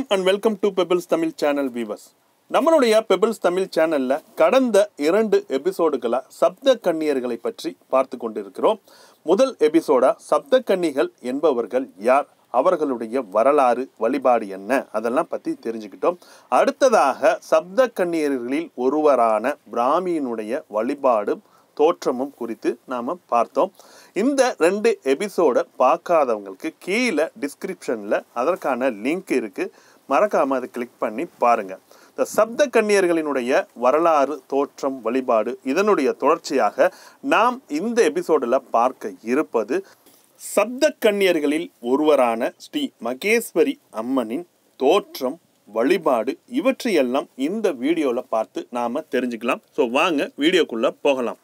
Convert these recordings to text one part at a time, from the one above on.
வணக்கம் and welcome to Pebbles Tamil channel viewers நம்மளுடைய Pebbles Tamil சேனலில் கடந்த இரண்டு எபிசோடுகளாக சப்த கண்ணியர்களை பற்றி பார்த்து கொண்டிருக்கிறோம் முதல் எபிசோடாக சப்த கன்னிகள் என்பவர்கள் யார் அவர்களுடைய வரலாறு வழிபாடு என்ன அதெல்லாம் பற்றி தெரிஞ்சுக்கிட்டோம் அடுத்ததாக சப்த கன்னியர்களில் ஒருவரான பிராமியினுடைய வழிபாடும் தோற்றமும் குறித்து நாம் பார்த்தோம் இந்த ரெண்டு எபிசோடை பார்க்காதவங்களுக்கு கீழே டிஸ்கிரிப்ஷனில் அதற்கான லிங்க் இருக்குது மறக்காமல் அதை கிளிக் பண்ணி பாருங்கள் இந்த சப்த கன்னியர்களினுடைய வரலாறு தோற்றம் வழிபாடு இதனுடைய தொடர்ச்சியாக நாம் இந்த எபிசோடில் பார்க்க இருப்பது சப்த கண்ணியர்களில் ஒருவரான ஸ்ரீ மகேஸ்வரி அம்மனின் தோற்றம் வழிபாடு இவற்றையெல்லாம் இந்த வீடியோவில் பார்த்து நாம் தெரிஞ்சுக்கலாம் ஸோ வாங்க வீடியோக்குள்ளே போகலாம்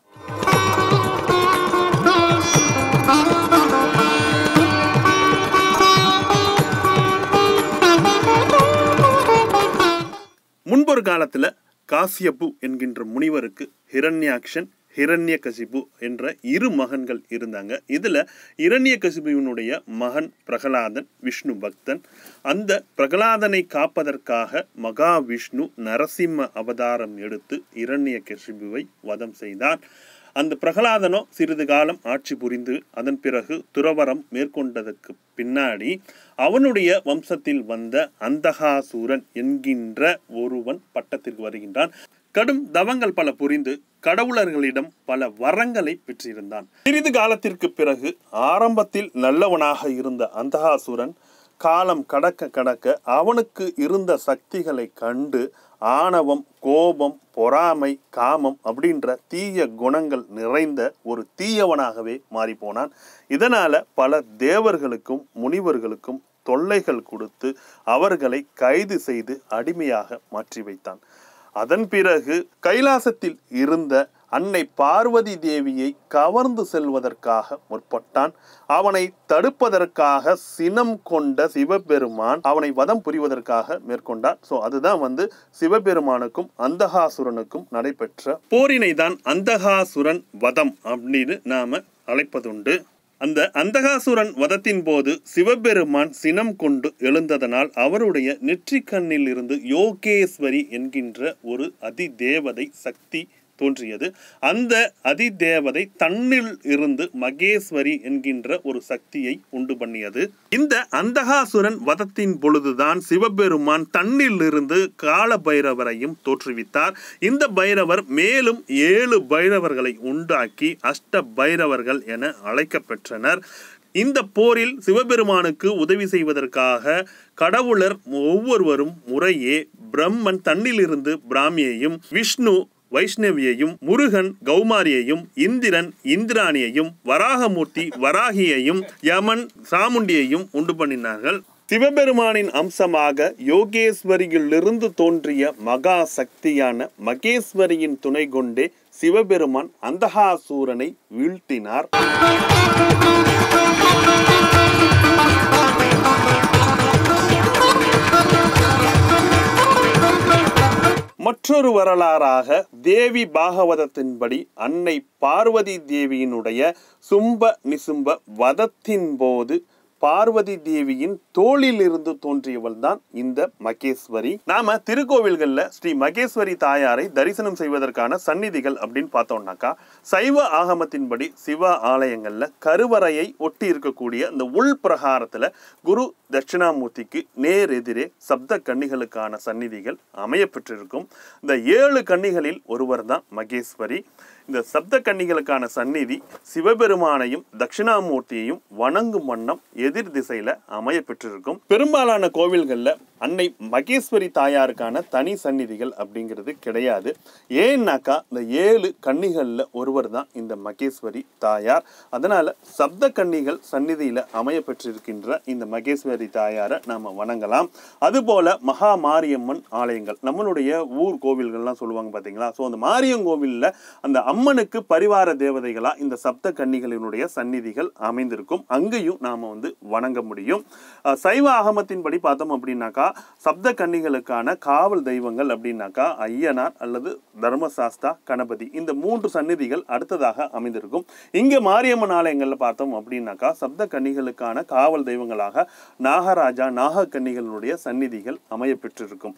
காலத்தில் காசியப்பு என்கின்ற முனிவருக்கு ஹிரண்யாக்ஷன் ஹிரண்ய கசிபு என்ற இரு மகன்கள் இருந்தாங்க இதில் இரண்ய கசிபுவினுடைய மகன் பிரகலாதன் விஷ்ணு பக்தன் அந்த பிரகலாதனை காப்பதற்காக மகாவிஷ்ணு நரசிம்ம அவதாரம் எடுத்து இரண்ய கசிபுவை வதம் செய்தான் அந்த பிரகலாதனோ சிறிது காலம் ஆட்சி புரிந்து அதன் பிறகு துறவரம் மேற்கொண்டதற்கு பின்னாடி அவனுடைய வம்சத்தில் வந்த அந்தகாசூரன் என்கின்ற ஒருவன் பட்டத்திற்கு வருகின்றான் கடும் தவங்கள் பல புரிந்து கடவுளர்களிடம் பல வரங்களை பெற்றிருந்தான் சிறிது காலத்திற்கு பிறகு ஆரம்பத்தில் நல்லவனாக இருந்த அந்தகாசுரன் காலம் கடக்க கடக்க அவனுக்கு இருந்த சக்திகளை கண்டு ஆணவம் கோபம் பொறாமை காமம் அப்படின்ற தீய குணங்கள் நிறைந்த ஒரு தீயவனாகவே மாறிப்போனான் இதனால் பல தேவர்களுக்கும் முனிவர்களுக்கும் தொல்லைகள் கொடுத்து அவர்களை கைது செய்து அடிமையாக மாற்றி வைத்தான் அதன் பிறகு கைலாசத்தில் இருந்த அன்னை பார்வதி தேவியை கவர்ந்து செல்வதற்காக முற்பட்டான் அவனை தடுப்பதற்காக சினம் கொண்ட சிவபெருமான் அவனை வதம் புரிவதற்காக மேற்கொண்டார் ஸோ அதுதான் வந்து சிவபெருமானுக்கும் அந்தகாசுரனுக்கும் நடைபெற்ற போரினை தான் அந்தகாசுரன் வதம் அப்படின்னு நாம அழைப்பதுண்டு அந்த அந்தகாசுரன் வதத்தின் போது சிவபெருமான் சினம் கொண்டு எழுந்ததனால் அவருடைய கண்ணில் இருந்து யோகேஸ்வரி என்கின்ற ஒரு அதிதேவதை சக்தி தோன்றியது அந்த அதிதேவதை தன்னில் இருந்து மகேஸ்வரி என்கின்ற ஒரு சக்தியை உண்டு பண்ணியது இந்த அந்தகாசுரன் வதத்தின் பொழுதுதான் சிவபெருமான் தன்னில் இருந்து கால பைரவரையும் தோற்றுவித்தார் இந்த பைரவர் மேலும் ஏழு பைரவர்களை உண்டாக்கி அஷ்ட பைரவர்கள் என அழைக்கப்பெற்றனர் இந்த போரில் சிவபெருமானுக்கு உதவி செய்வதற்காக கடவுளர் ஒவ்வொருவரும் முறையே பிரம்மன் தன்னிலிருந்து பிராமியையும் விஷ்ணு வைஷ்ணவியையும் முருகன் கௌமாரியையும் இந்திரன் இந்திராணியையும் வராகமூர்த்தி வராகியையும் யமன் சாமுண்டியையும் உண்டு பண்ணினார்கள் சிவபெருமானின் அம்சமாக யோகேஸ்வரியிலிருந்து தோன்றிய மகா சக்தியான மகேஸ்வரியின் துணை கொண்டே சிவபெருமான் அந்தகாசூரனை வீழ்த்தினார் மற்றொரு வரலாறாக தேவி பாகவதத்தின்படி அன்னை பார்வதி தேவியினுடைய சும்ப நிசும்ப வதத்தின் போது பார்வதி தேவியின் தோளில் இருந்து தோன்றியவள் தான் இந்த மகேஸ்வரி நாம திருக்கோவில்கள்ல ஸ்ரீ மகேஸ்வரி தாயாரை தரிசனம் செய்வதற்கான சந்நிதிகள் அப்படின்னு பார்த்தோம்னாக்கா சைவ ஆகமத்தின்படி சிவ ஆலயங்கள்ல கருவறையை ஒட்டி இருக்கக்கூடிய இந்த உள் பிரகாரத்துல குரு தட்சிணாமூர்த்திக்கு நேர் எதிரே சப்த கன்னிகளுக்கான சந்நிதிகள் அமைய பெற்றிருக்கும் இந்த ஏழு கன்னிகளில் ஒருவர் தான் மகேஸ்வரி இந்த சப்த கன்னிகளுக்கான சந்நிதி சிவபெருமானையும் தட்சிணாமூர்த்தியையும் வணங்கும் வண்ணம் எதிர் திசையில் அமைய பெற்றிருக்கும் பெரும்பாலான கோவில்களில் அன்னை மகேஸ்வரி தாயாருக்கான தனி சந்நிதிகள் அப்படிங்கிறது கிடையாது ஏன்னாக்கா இந்த ஏழு கன்னிகளில் ஒருவர் தான் இந்த மகேஸ்வரி தாயார் அதனால் சப்த கன்னிகள் சந்நிதியில் அமைய பெற்றிருக்கின்ற இந்த மகேஸ்வரி தாயாரை நாம் வணங்கலாம் அதுபோல் மகா மாரியம்மன் ஆலயங்கள் நம்மளுடைய ஊர் கோவில்கள்லாம் சொல்லுவாங்க பார்த்தீங்களா ஸோ அந்த மாரியம் கோவிலில் அந்த அம்மனுக்கு பரிவார தேவதைகளா இந்த சப்த கன்னிகளினுடைய சந்நிதிகள் அமைந்திருக்கும் அங்கேயும் நாம் வந்து வணங்க முடியும் சைவ ஆகமத்தின்படி பார்த்தோம் அப்படின்னாக்கா சப்த கன்னிகளுக்கான காவல் தெய்வங்கள் அப்படின்னாக்கா ஐயனார் அல்லது தர்மசாஸ்தா கணபதி இந்த மூன்று சந்நிதிகள் அடுத்ததாக அமைந்திருக்கும் இங்கே மாரியம்மன் ஆலயங்களில் பார்த்தோம் அப்படின்னாக்கா சப்த கன்னிகளுக்கான காவல் தெய்வங்களாக நாகராஜா நாகக்கன்னிகளுடைய சந்நிதிகள் அமைய பெற்றிருக்கும்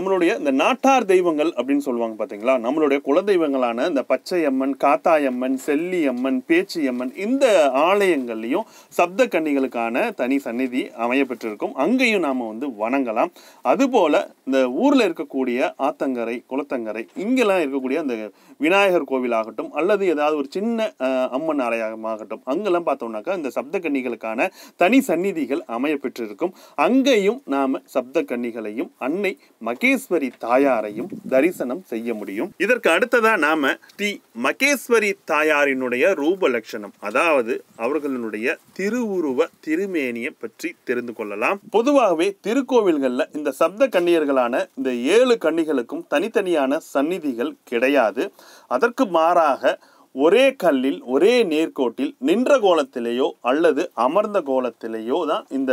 நம்மளுடைய இந்த நாட்டார் தெய்வங்கள் அப்படின்னு சொல்லுவாங்க பார்த்தீங்களா நம்மளுடைய குல தெய்வங்களான இந்த பச்சையம்மன் காத்தாயம்மன் செல்லியம்மன் பேச்சியம்மன் இந்த ஆலயங்கள்லையும் சப்த கன்னிகளுக்கான தனி சந்நிதி அமைய பெற்றிருக்கும் அங்கேயும் நாம் வந்து வணங்கலாம் அதுபோல் இந்த ஊரில் இருக்கக்கூடிய ஆத்தங்கரை குளத்தங்கரை இங்கெல்லாம் இருக்கக்கூடிய அந்த விநாயகர் கோவிலாகட்டும் அல்லது ஏதாவது ஒரு சின்ன அம்மன் ஆலயமாகட்டும் அங்கெல்லாம் பார்த்தோம்னாக்கா இந்த சப்த கன்னிகளுக்கான தனி சந்நிதிகள் அமைய பெற்றிருக்கும் அங்கேயும் நாம் சப்த கன்னிகளையும் அன்னை மகே மகேஸ்வரி தாயாரையும் தரிசனம் செய்ய முடியும் இதற்கு அடுத்ததா நாம ஸ்ரீ மகேஸ்வரி தாயாரினுடைய ரூப லட்சணம் அதாவது அவர்களுடைய திருவுருவ திருமேனியை பற்றி தெரிந்து கொள்ளலாம் பொதுவாகவே திருக்கோவில்கள்ல இந்த சப்த கன்னியர்களான இந்த ஏழு கன்னிகளுக்கும் தனித்தனியான சந்நிதிகள் கிடையாது அதற்கு மாறாக ஒரே கல்லில் ஒரே நேர்கோட்டில் நின்ற கோலத்திலேயோ அல்லது அமர்ந்த கோலத்திலேயோ தான் இந்த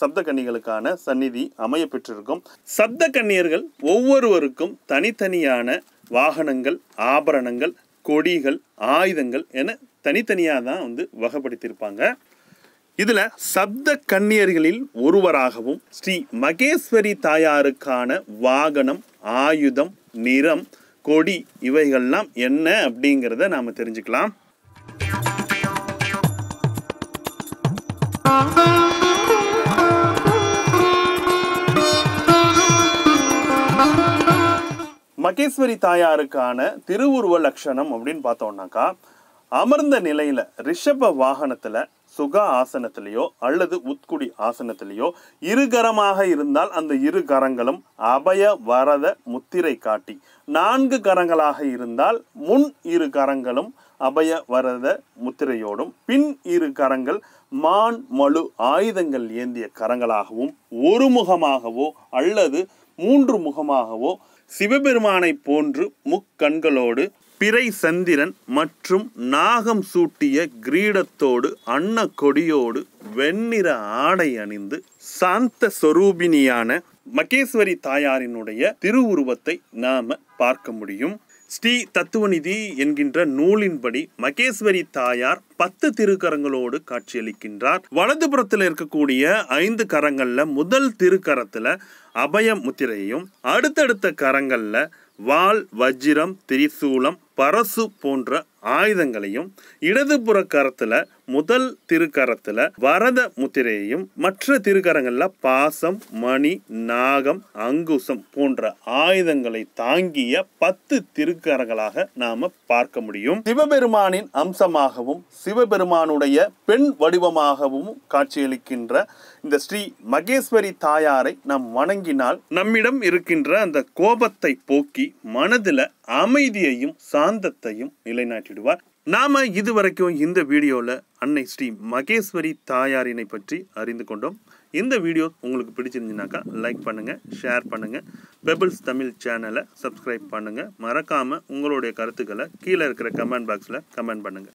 சப்த கன்னிகளுக்கான சந்நிதி அமைய பெற்றிருக்கும் சப்த கன்னியர்கள் ஒவ்வொருவருக்கும் தனித்தனியான வாகனங்கள் ஆபரணங்கள் கொடிகள் ஆயுதங்கள் என தனித்தனியாக தான் வந்து வகைப்படுத்தியிருப்பாங்க இதில் சப்த கன்னியர்களில் ஒருவராகவும் ஸ்ரீ மகேஸ்வரி தாயாருக்கான வாகனம் ஆயுதம் நிறம் கொடி இவைகள்லாம் என்ன அப்படிங்கிறத நாம் தெரிஞ்சுக்கலாம் மகேஸ்வரி தாயாருக்கான திருவுருவ லட்சணம் அப்படின்னு பார்த்தோம்னாக்கா அமர்ந்த நிலையில் ரிஷப வாகனத்தில் சுகா ஆசனத்திலேயோ அல்லது உட்குடி ஆசனத்திலேயோ இருகரமாக இருந்தால் அந்த இரு கரங்களும் அபய வரத முத்திரை காட்டி நான்கு கரங்களாக இருந்தால் முன் இரு கரங்களும் அபய வரத முத்திரையோடும் பின் இரு கரங்கள் மான் மழு ஆயுதங்கள் ஏந்திய கரங்களாகவும் ஒரு முகமாகவோ அல்லது மூன்று முகமாகவோ சிவபெருமானை போன்று முக்கண்களோடு பிறை சந்திரன் மற்றும் நாகம் சூட்டிய கிரீடத்தோடு அன்ன கொடியோடு வெண்ணிற ஆடை அணிந்து சாந்த சொரூபினியான மகேஸ்வரி தாயாரினுடைய திருவுருவத்தை நாம பார்க்க முடியும் ஸ்ரீ தத்துவநிதி என்கின்ற நூலின்படி மகேஸ்வரி தாயார் பத்து திருக்கரங்களோடு காட்சியளிக்கின்றார் புறத்தில் இருக்கக்கூடிய ஐந்து கரங்கள்ல முதல் திருக்கரத்துல அபய முத்திரையும் அடுத்தடுத்த கரங்கள்ல வால் வஜ்ரம் திரிசூலம் பரசு போன்ற ஆயுதங்களையும் இடதுபுற கரத்தில் முதல் திருக்கரத்தில் வரத முத்திரையையும் மற்ற திருக்கரங்களில் பாசம் மணி நாகம் அங்குசம் போன்ற ஆயுதங்களை தாங்கிய பத்து திருக்கரங்களாக நாம் பார்க்க முடியும் சிவபெருமானின் அம்சமாகவும் சிவபெருமானுடைய பெண் வடிவமாகவும் காட்சியளிக்கின்ற இந்த ஸ்ரீ மகேஸ்வரி தாயாரை நாம் வணங்கினால் நம்மிடம் இருக்கின்ற அந்த கோபத்தை போக்கி மனதில் அமைதியையும் சாந்தத்தையும் நிலைநாட்டிடுவார் நாம இதுவரைக்கும் இந்த வீடியோவில் அன்னை ஸ்ரீ மகேஸ்வரி தாயாரினை பற்றி அறிந்து கொண்டோம் இந்த வீடியோ உங்களுக்கு பிடிச்சிருந்துச்சுனாக்கா லைக் பண்ணுங்கள் ஷேர் பண்ணுங்கள் பெபிள்ஸ் தமிழ் சேனலை சப்ஸ்கிரைப் பண்ணுங்கள் மறக்காமல் உங்களுடைய கருத்துக்களை கீழே இருக்கிற கமெண்ட் பாக்ஸில் கமெண்ட் பண்ணுங்கள்